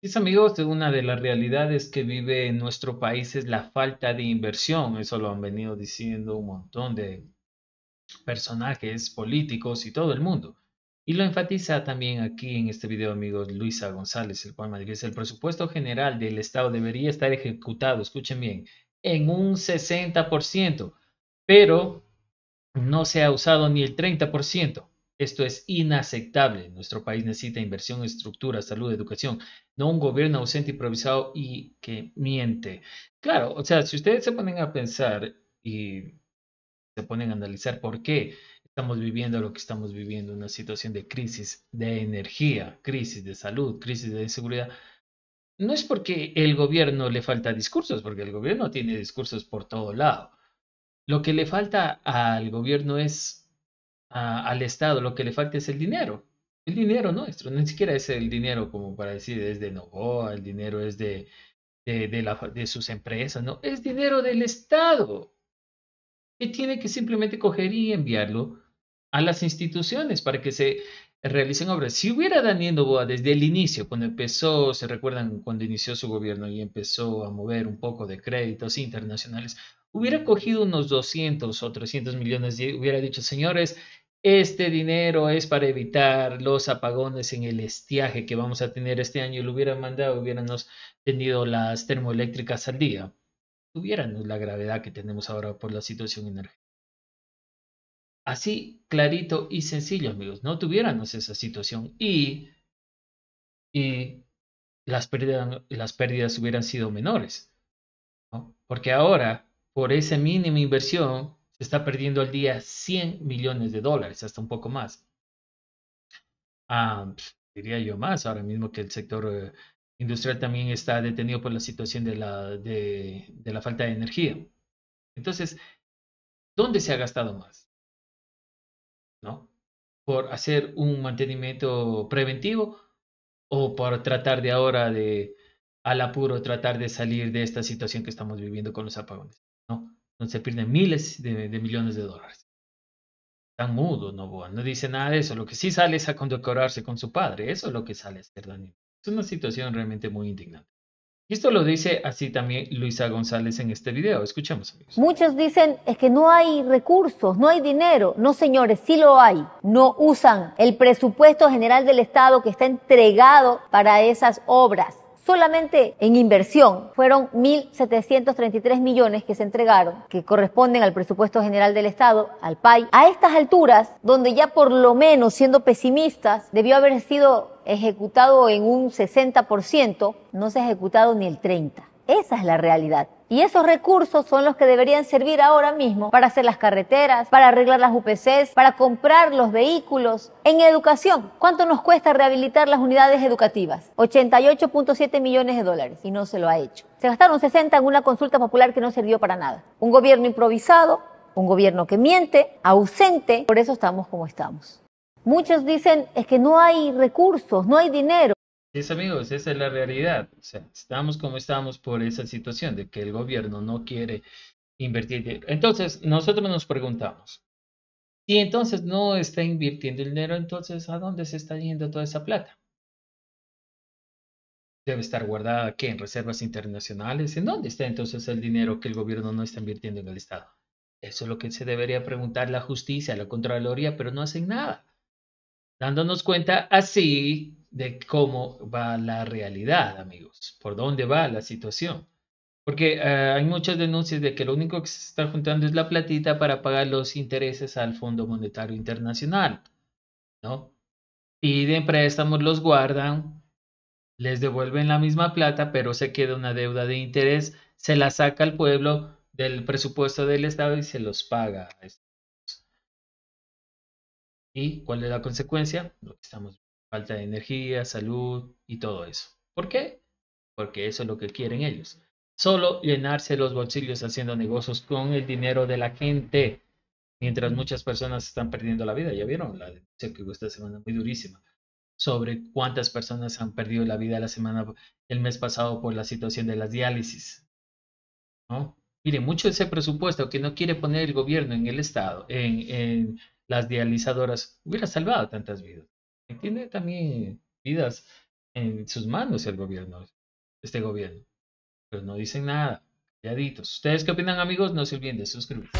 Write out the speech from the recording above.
Mis amigos, una de las realidades que vive en nuestro país es la falta de inversión. Eso lo han venido diciendo un montón de personajes políticos y todo el mundo. Y lo enfatiza también aquí en este video, amigos, Luisa González, el cual me dice, el presupuesto general del Estado debería estar ejecutado, escuchen bien, en un 60%, pero no se ha usado ni el 30%. Esto es inaceptable. Nuestro país necesita inversión estructura, salud, educación, no un gobierno ausente, improvisado y que miente. Claro, o sea, si ustedes se ponen a pensar y se ponen a analizar por qué estamos viviendo lo que estamos viviendo, una situación de crisis de energía, crisis de salud, crisis de inseguridad, no es porque el gobierno le falta discursos, porque el gobierno tiene discursos por todo lado. Lo que le falta al gobierno es al Estado, lo que le falta es el dinero. El dinero nuestro, no ni siquiera es el dinero como para decir es de Novoa, el dinero es de, de, de, de sus empresas, no, es dinero del Estado, que tiene que simplemente coger y enviarlo a las instituciones para que se realicen obras. Si hubiera Daniel Novoa desde el inicio, cuando empezó, se recuerdan cuando inició su gobierno y empezó a mover un poco de créditos internacionales, hubiera cogido unos 200 o 300 millones y hubiera dicho, señores, este dinero es para evitar los apagones en el estiaje que vamos a tener este año y lo hubieran mandado, hubiéramos tenido las termoeléctricas al día. Tuviéramos la gravedad que tenemos ahora por la situación energética. Así, clarito y sencillo, amigos, no tuviéramos esa situación y, y las, pérdidas, las pérdidas hubieran sido menores. Porque ahora por esa mínima inversión se está perdiendo al día 100 millones de dólares, hasta un poco más. Ah, diría yo más, ahora mismo que el sector eh, industrial también está detenido por la situación de la, de la falta de energía. Entonces, ¿dónde se ha gastado más? ¿No? ¿Por hacer un mantenimiento preventivo o por tratar de ahora de, al apuro tratar de salir de esta situación que estamos viviendo con los apagones. No, se pierden miles de, millones de dólares. Tan mudo no, no dice nada de eso. Lo que sí sale es a condecorarse con su padre. Eso es lo que sale a hacer Es una situación realmente muy indignante. Y esto lo dice así también Luisa González en este video. Escuchemos, amigos. Muchos dicen es que no hay recursos, no hay dinero. No, señores, sí lo hay. No usan el presupuesto general del Estado que está entregado para esas obras solamente en inversión fueron 1.733 millones que se entregaron, que corresponden al presupuesto general del Estado, al PAI. A estas alturas, donde ya por lo menos siendo pesimistas, debió haber sido ejecutado en un 60%, no se ha ejecutado ni el 30%. Esa es la realidad. Y esos recursos son los que deberían servir ahora mismo para hacer las carreteras, para arreglar las UPCs, para comprar los vehículos. En educación, ¿cuánto nos cuesta rehabilitar las unidades educativas? 88.7 millones de dólares y no se lo ha hecho. Se gastaron 60 en una consulta popular que no sirvió para nada. Un gobierno improvisado, un gobierno que miente, ausente, por eso estamos como estamos. Muchos dicen es que no hay recursos, no hay dinero. Es amigos, esa es la realidad. O sea, estamos como estamos por esa situación de que el gobierno no quiere invertir Entonces, nosotros nos preguntamos, si entonces no está invirtiendo el dinero, entonces, ¿a dónde se está yendo toda esa plata? ¿Debe estar guardada aquí ¿En reservas internacionales? ¿En dónde está entonces el dinero que el gobierno no está invirtiendo en el Estado? Eso es lo que se debería preguntar la justicia, la Contraloría, pero no hacen nada. Dándonos cuenta así de cómo va la realidad, amigos, por dónde va la situación. Porque eh, hay muchas denuncias de que lo único que se está juntando es la platita para pagar los intereses al Fondo Monetario Internacional, ¿no? Piden préstamos, los guardan, les devuelven la misma plata, pero se queda una deuda de interés, se la saca al pueblo del presupuesto del Estado y se los paga. ¿Y cuál es la consecuencia? Lo que estamos falta de energía, salud y todo eso. ¿Por qué? Porque eso es lo que quieren ellos. Solo llenarse los bolsillos haciendo negocios con el dinero de la gente, mientras muchas personas están perdiendo la vida. Ya vieron la denuncia que hubo esta semana muy durísima sobre cuántas personas han perdido la vida la semana, el mes pasado por la situación de las diálisis. ¿no? Mire, mucho de ese presupuesto que no quiere poner el gobierno en el Estado, en, en las dializadoras, hubiera salvado tantas vidas tiene también vidas en sus manos el gobierno, este gobierno. Pero no dicen nada, Yaditos. ¿Ustedes qué opinan, amigos? No se olviden de suscribirse.